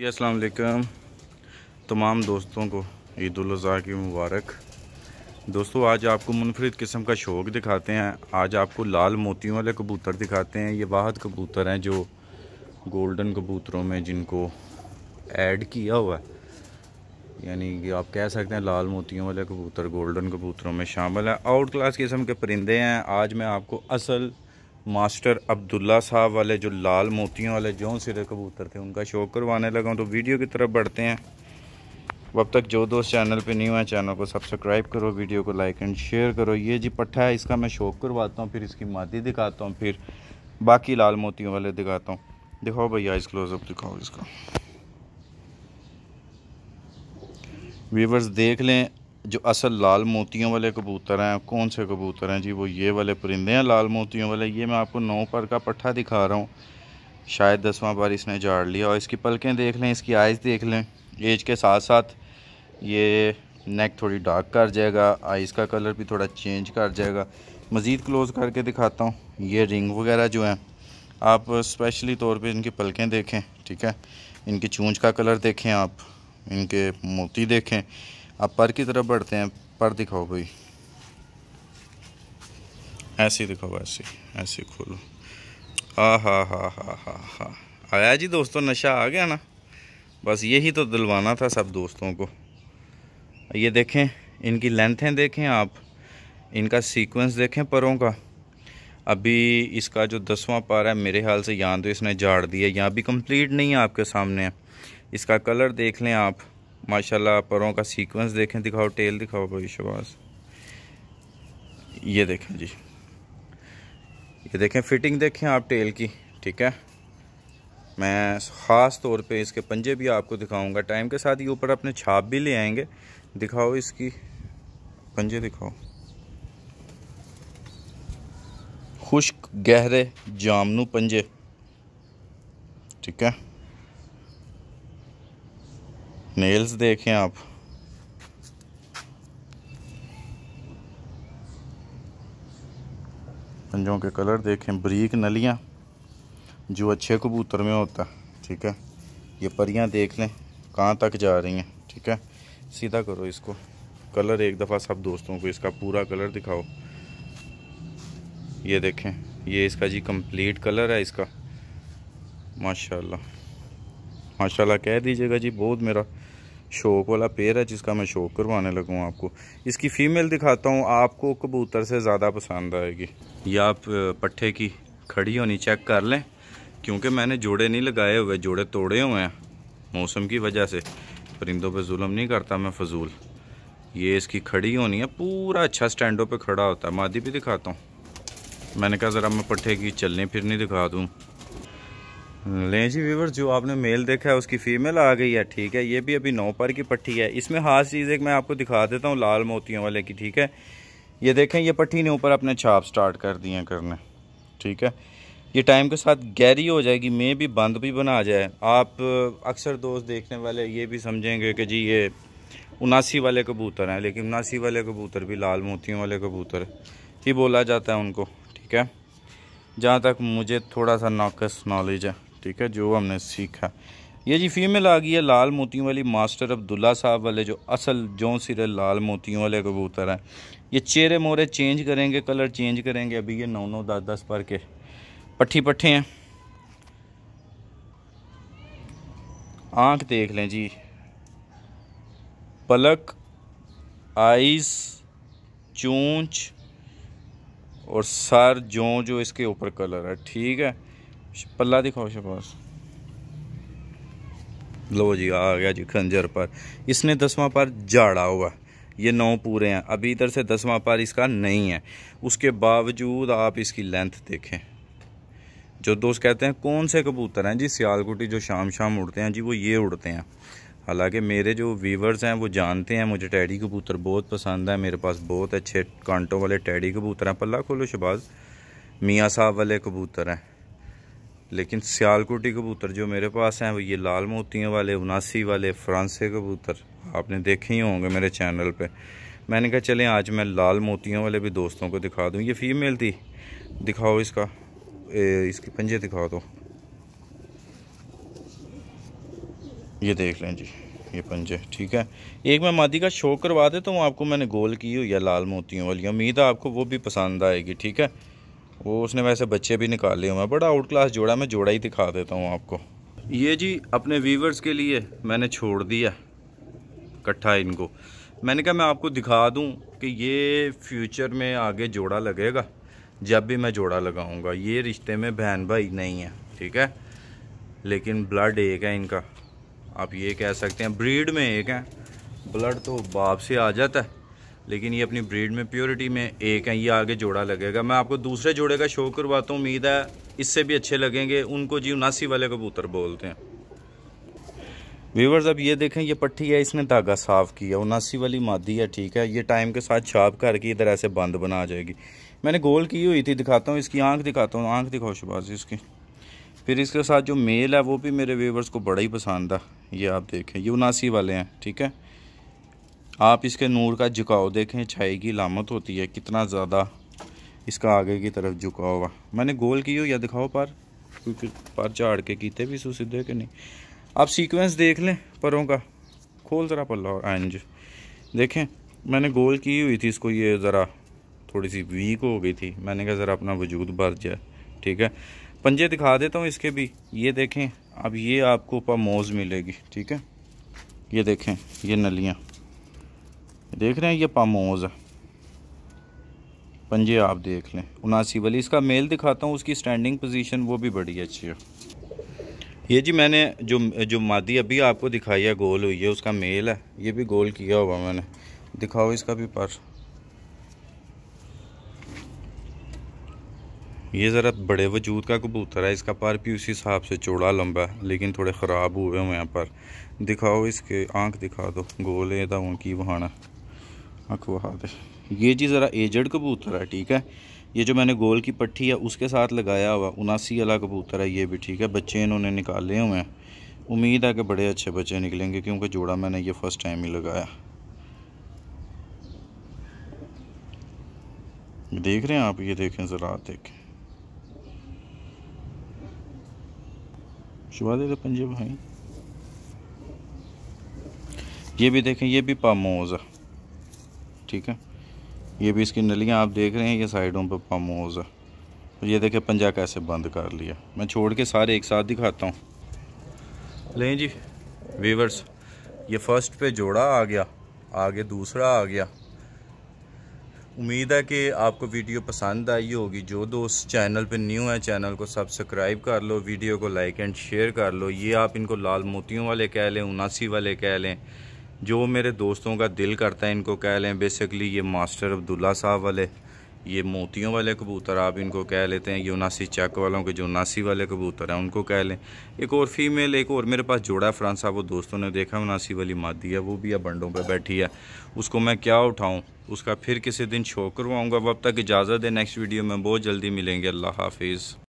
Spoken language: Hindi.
जी अस्सलाम तमाम दोस्तों को ईद उज़ा की मुबारक दोस्तों आज आपको मुनफरद किस्म का शौक दिखाते हैं आज आपको लाल मोतियों वाले कबूतर दिखाते हैं ये वाहद कबूतर हैं जो गोल्डन कबूतरों में जिनको ऐड किया हुआ है यानी कि आप कह सकते हैं लाल मोतियों वाले कबूतर गोल्डन कबूतरों में शामिल है आउट क्लास किस्म के परिंदे हैं आज मैं आपको असल मास्टर अब्दुल्ला साहब वाले जो लाल मोतियों वाले जो सिरे कबूतर थे उनका शौक करवाने लगा तो वीडियो की तरफ बढ़ते हैं अब तक जो दोस्त चैनल पे नहीं हुआ है चैनल को सब्सक्राइब करो वीडियो को लाइक एंड शेयर करो ये जी पट्टा है इसका मैं शौक करवाता हूँ फिर इसकी मादी दिखाता हूँ फिर बाकी लाल मोतियों वाले दिखाता हूँ दिखाओ भैया इस क्लोजअप दिखाओ इसका व्यूवर्स देख लें जो असल लाल मोतियों वाले कबूतर हैं कौन से कबूतर हैं जी वो ये वाले परिंदे हैं लाल मोतियों वाले ये मैं आपको नौ पर का पट्ठा दिखा रहा हूँ शायद दसवां बार इसने झाड़ लिया और इसकी पलकें देख लें इसकी आइज़ देख लें एज के साथ साथ ये नेक थोड़ी डार्क कर जाएगा आइज़ का कलर भी थोड़ा चेंज कर जाएगा मज़ीद क्लोज़ करके दिखाता हूँ ये रिंग वगैरह जो है आप स्पेशली तौर पे इनकी पलकें देखें ठीक है इनकी चूंज का कलर देखें आप इनके मोती देखें अब पर की तरफ बढ़ते हैं पर दिखाओ भाई ऐसे दिखाओ ऐसे ऐसे खोलो आ हा हा हा हा हा आया जी दोस्तों नशा आ गया ना बस यही तो दिलवाना था सब दोस्तों को ये देखें इनकी लेंथें देखें आप इनका सीक्वेंस देखें परों का अभी इसका जो दसवां पार है मेरे ख्याल से यहाँ तो इसने झाड़ दिया यहाँ भी कंप्लीट नहीं है आपके सामने इसका कलर देख लें आप माशाल्लाह परों का सीक्वेंस देखें दिखाओ टेल दिखाओ भाई शबाज ये देखें जी ये देखें फिटिंग देखें आप टेल की ठीक है मैं ख़ास तौर पे इसके पंजे भी आपको दिखाऊंगा टाइम के साथ ये ऊपर अपने छाप भी ले आएंगे दिखाओ इसकी पंजे दिखाओ खुश्क गहरे जामनू पंजे ठीक है नेल्स देखें आप पंजों के कलर देखें ब्रीक नलियाँ जो अच्छे कबूतर में होता है ठीक है ये परियाँ देख लें कहाँ तक जा रही हैं ठीक है सीधा करो इसको कलर एक दफ़ा सब दोस्तों को इसका पूरा कलर दिखाओ ये देखें ये इसका जी कंप्लीट कलर है इसका माशाल्लाह माशाल्लाह कह दीजिएगा जी बहुत मेरा शौक वाला पेड़ है जिसका मैं शौक करवाने लगूँ आपको इसकी फ़ीमेल दिखाता हूँ आपको कबूतर से ज़्यादा पसंद आएगी या आप पट्ठे की खड़ी होनी चेक कर लें क्योंकि मैंने जोड़े नहीं लगाए हुए जोड़े तोड़े हुए हैं मौसम की वजह से परिंदों पर जुलम नहीं करता मैं फजूल ये इसकी खड़ी होनी है पूरा अच्छा स्टैंडों पे खड़ा होता है मादी भी दिखाता हूँ मैंने कहा ज़रा मैं पट्ठे की चलने फिरने दिखा दूँ लें जी वीवर जो आपने मेल देखा है उसकी फीमेल आ गई है ठीक है ये भी अभी नौ पर की पट्टी है इसमें खास चीज़ एक मैं आपको दिखा देता हूँ लाल मोतियों वाले की ठीक है ये देखें ये पट्टी ने ऊपर अपने छाप स्टार्ट कर दिए करने ठीक है ये टाइम के साथ गहरी हो जाएगी मे भी बंद भी बना जाए आप अक्सर दोस्त देखने वाले ये भी समझेंगे कि जी ये उनासी वाले कबूतर हैं लेकिन उनासी वाले कबूतर भी लाल मोतियों वाले कबूतर ही बोला जाता है उनको ठीक है जहाँ तक मुझे थोड़ा सा नाकस नॉलेज है ठीक है जो हमने सीखा ये जी फीमेल आ गई है लाल मोतियों वाली मास्टर अब्दुल्ला साहब वाले जो असल जो सिरे लाल मोतियों वाले कबूतर हैं ये चेहरे मोरे चेंज करेंगे कलर चेंज करेंगे अभी ये नौ नौ दस दस पर के पट्ठी पट्ठे हैं आंख देख लें जी पलक आइस चूंच और सर जो जो इसके ऊपर कलर है ठीक है पल्ला दिखाओ शबाज लो जी आ गया जी खंजर पर इसने दसवां पर जाड़ा हुआ ये नौ पूरे हैं अभी इधर से दसवां पर इसका नहीं है उसके बावजूद आप इसकी लेंथ देखें जो दोस्त कहते हैं कौन से कबूतर हैं जी सियालकुटी जो शाम शाम उड़ते हैं जी वो ये उड़ते हैं हालांकि मेरे जो व्यूवर्स हैं वो जानते हैं मुझे टैडी कबूतर बहुत पसंद है मेरे पास बहुत अच्छे कांटों वाले टैडी कबूतर हैं पल्ला खोलो शबाज मियाँ साहब वाले कबूतर हैं लेकिन सियालकोटी कबूतर जो मेरे पास हैं वो ये लाल मोतियों वाले उनासी वाले फ्रांसे कबूतर आपने देखे ही होंगे मेरे चैनल पे मैंने कहा चलें आज मैं लाल मोतियों वाले भी दोस्तों को दिखा दूँ ये फीमेल थी दिखाओ इसका ए, इसके पंजे दिखा दो तो। ये देख लें जी ये पंजे ठीक है एक मैं मादी का शो करवा देता तो हूँ आपको मैंने गोल की हुई है लाल मोतियों वाली उम्मीद है आपको वो भी पसंद आएगी ठीक है वो उसने वैसे बच्चे भी निकाल लिए मैं बड़ा आउट क्लास जोड़ा मैं जोड़ा ही दिखा देता हूँ आपको ये जी अपने वीवर्स के लिए मैंने छोड़ दिया इकट्ठा इनको मैंने कहा मैं आपको दिखा दूँ कि ये फ्यूचर में आगे जोड़ा लगेगा जब भी मैं जोड़ा लगाऊंगा ये रिश्ते में बहन भाई नहीं है ठीक है लेकिन ब्लड एक है इनका आप ये कह सकते हैं ब्रीड में एक है ब्लड तो बाप से आ जाता है लेकिन ये अपनी ब्रीड में प्योरिटी में एक है ये आगे जोड़ा लगेगा मैं आपको दूसरे जोड़े का शो करवाता हूँ उम्मीद है इससे भी अच्छे लगेंगे उनको जी उनासी वाले कबूतर बोलते हैं व्यूवर्स अब ये देखें ये पट्टी है इसने धागा साफ़ किया उनासी वाली मादी है ठीक है ये टाइम के साथ छाप करके इधर ऐसे बंद बना जाएगी मैंने गोल की हुई थी दिखाता हूँ इसकी आंख दिखाता हूँ आँख दिखाओ शुबाज इसकी फिर इसके साथ जो मेल है वो भी मेरे व्यूवर्स को बड़ा ही पसंद है ये आप देखें ये उनासी वाले हैं ठीक है आप इसके नूर का झुकाव देखें छाई की लामत होती है कितना ज़्यादा इसका आगे की तरफ झुका हुआ मैंने गोल की हो या दिखाओ पर क्योंकि पर चाड़ के किते भी सो सीधे कि नहीं आप सीक्वेंस देख लें परों का खोल ज़रा पल्ला और आंज देखें मैंने गोल की हुई थी इसको ये ज़रा थोड़ी सी वीक हो गई थी मैंने कहा ज़रा अपना वजूद भर जाए ठीक है पंजे दिखा देता हूँ इसके भी ये देखें अब ये आपको पमोज मिलेगी ठीक है ये देखें ये नलियाँ देख रहे हैं ये पामोज है पंजे आप देख लें उनासी वाली इसका मेल दिखाता हूँ उसकी स्टैंडिंग पोजीशन वो भी बड़ी अच्छी है ये जी मैंने जो जो मादी अभी आपको दिखाई है गोल हुई है उसका मेल है ये भी गोल किया हुआ मैंने दिखाओ इसका भी पर ये ज़रा बड़े वजूद का कबूतर है इसका पर भी उसी हिसाब से चौड़ा लंबा है लेकिन थोड़े ख़राब हुए हुए हैं पर दिखाओ इसके आंख दिखा दो गोल है तो उनकी बहाना अखवाद ये जी ज़रा एजड कबूतर है ठीक है ये जो मैंने गोल की पट्टी है उसके साथ लगाया हुआ उनासी वाला कबूतर है ये भी ठीक है बच्चे इन्होंने निकाले हुए हैं उम्मीद है कि बड़े अच्छे बच्चे निकलेंगे क्योंकि जोड़ा मैंने ये फ़र्स्ट टाइम ही लगाया देख रहे हैं आप ये देखें ज़रा देखें चुबा दे पंजे भाई ये भी देखें ये भी पामोज़ है ठीक है ये भी इसकी नलियाँ आप देख रहे हैं ये साइडों पर पामोज है है तो ये देखें पंजा कैसे बंद कर लिया मैं छोड़ के सारे एक साथ दिखाता हूँ लें जी वीवर्स ये फर्स्ट पे जोड़ा आ गया आगे दूसरा आ गया उम्मीद है कि आपको वीडियो पसंद आई होगी जो दोस्त चैनल पे न्यू है चैनल को सब्सक्राइब कर लो वीडियो को लाइक एंड शेयर कर लो ये आप इनको लाल मोतियों वाले कह लें उनासी वाले कह लें जो मेरे दोस्तों का दिल करता है इनको कह लें बेसिकली ये मास्टर अब्दुल्ला साहब वाले ये मोतियों वाले कबूतर आप इनको कह लेते हैं ये उनासी चक वालों के जो उनासी वाले कबूतर हैं उनको कह लें एक और फीमेल एक और मेरे पास जोड़ा है फ्रांस साहब वो दोस्तों ने देखा उनासी वाली मादी है वो भी अब बंडों पर बैठी है उसको मैं क्या उठाऊँ उसका फिर किसी दिन शो करवाऊँगा अब तक इजाज़त है नेक्स्ट वीडियो में बहुत जल्दी मिलेंगे अल्लाह हाफिज़